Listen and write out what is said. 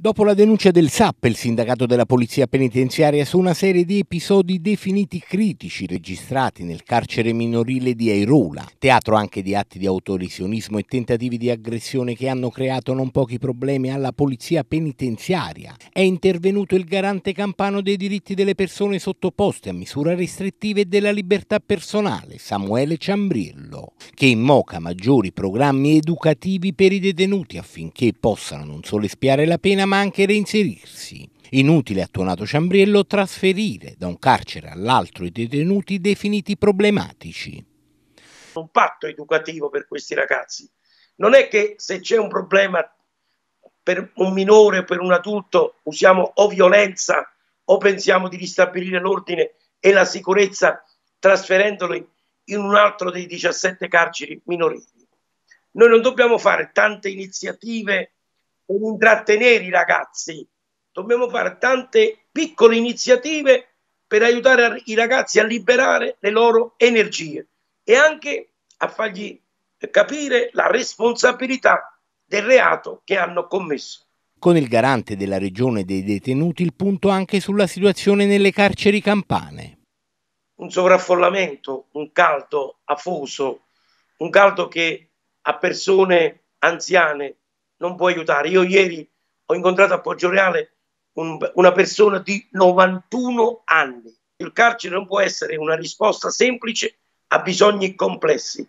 Dopo la denuncia del SAP, il sindacato della polizia penitenziaria, su una serie di episodi definiti critici registrati nel carcere minorile di Airola, teatro anche di atti di autolesionismo e tentativi di aggressione che hanno creato non pochi problemi alla polizia penitenziaria, è intervenuto il garante campano dei diritti delle persone sottoposte a misure restrittive e della libertà personale, Samuele Ciambrillo, che immoca maggiori programmi educativi per i detenuti affinché possano non solo espiare la pena ma anche reinserirsi. Inutile, ha tuonato Ciambriello, trasferire da un carcere all'altro i detenuti definiti problematici. Un patto educativo per questi ragazzi. Non è che se c'è un problema per un minore o per un adulto usiamo o violenza o pensiamo di ristabilire l'ordine e la sicurezza trasferendoli in un altro dei 17 carceri minorili. Noi non dobbiamo fare tante iniziative per intrattenere i ragazzi. Dobbiamo fare tante piccole iniziative per aiutare i ragazzi a liberare le loro energie e anche a fargli capire la responsabilità del reato che hanno commesso. Con il garante della regione dei detenuti il punto anche sulla situazione nelle carceri campane. Un sovraffollamento, un caldo afoso, un caldo che a persone anziane non può aiutare. Io ieri ho incontrato a Poggioreale un, una persona di 91 anni. Il carcere non può essere una risposta semplice a bisogni complessi.